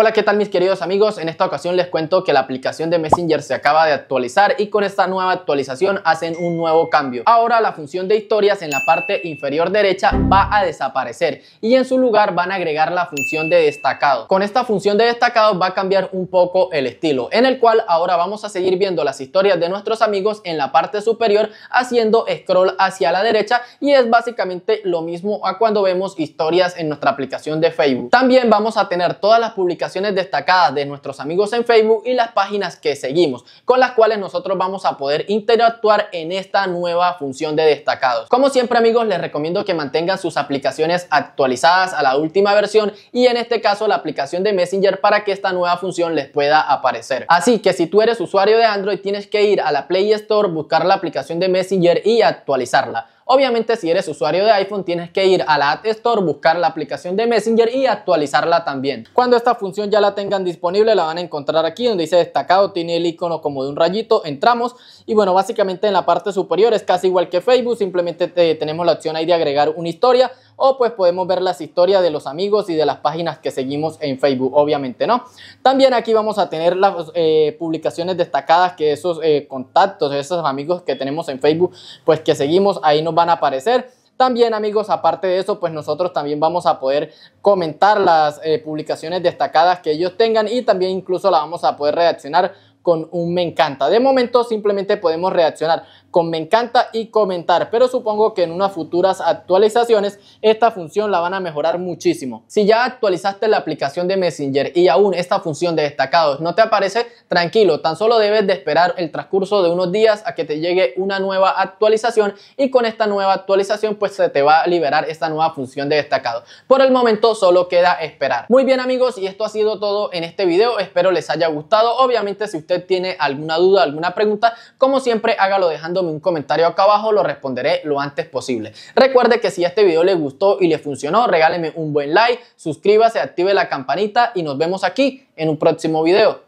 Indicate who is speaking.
Speaker 1: Hola, ¿qué tal mis queridos amigos? En esta ocasión les cuento que la aplicación de Messenger se acaba de actualizar y con esta nueva actualización hacen un nuevo cambio. Ahora la función de historias en la parte inferior derecha va a desaparecer y en su lugar van a agregar la función de destacado. Con esta función de destacado va a cambiar un poco el estilo, en el cual ahora vamos a seguir viendo las historias de nuestros amigos en la parte superior haciendo scroll hacia la derecha y es básicamente lo mismo a cuando vemos historias en nuestra aplicación de Facebook. También vamos a tener todas las publicaciones destacadas de nuestros amigos en Facebook y las páginas que seguimos, con las cuales nosotros vamos a poder interactuar en esta nueva función de destacados. Como siempre amigos, les recomiendo que mantengan sus aplicaciones actualizadas a la última versión y en este caso la aplicación de Messenger para que esta nueva función les pueda aparecer. Así que si tú eres usuario de Android tienes que ir a la Play Store, buscar la aplicación de Messenger y actualizarla. Obviamente si eres usuario de iPhone tienes que ir a la App Store, buscar la aplicación de Messenger y actualizarla también. Cuando esta función ya la tengan disponible la van a encontrar aquí donde dice destacado, tiene el icono como de un rayito, entramos y bueno, básicamente en la parte superior es casi igual que Facebook, simplemente tenemos la opción ahí de agregar una historia o pues podemos ver las historias de los amigos y de las páginas que seguimos en Facebook, obviamente, ¿no? También aquí vamos a tener las eh, publicaciones destacadas que esos eh, contactos, esos amigos que tenemos en Facebook, pues que seguimos, ahí nos van a aparecer. También amigos, aparte de eso, pues nosotros también vamos a poder comentar las eh, publicaciones destacadas que ellos tengan y también incluso la vamos a poder reaccionar con un me encanta. De momento simplemente podemos reaccionar con me encanta y comentar, pero supongo que en unas futuras actualizaciones esta función la van a mejorar muchísimo. Si ya actualizaste la aplicación de Messenger y aún esta función de destacados no te aparece, tranquilo, tan solo debes de esperar el transcurso de unos días a que te llegue una nueva actualización y con esta nueva actualización pues se te va a liberar esta nueva función de destacado. Por el momento solo queda esperar. Muy bien amigos y esto ha sido todo en este video, espero les haya gustado. Obviamente si usted tiene alguna duda, alguna pregunta, como siempre hágalo dejándome un comentario acá abajo, lo responderé lo antes posible. Recuerde que si este video le gustó y le funcionó, regáleme un buen like, suscríbase, active la campanita y nos vemos aquí en un próximo video.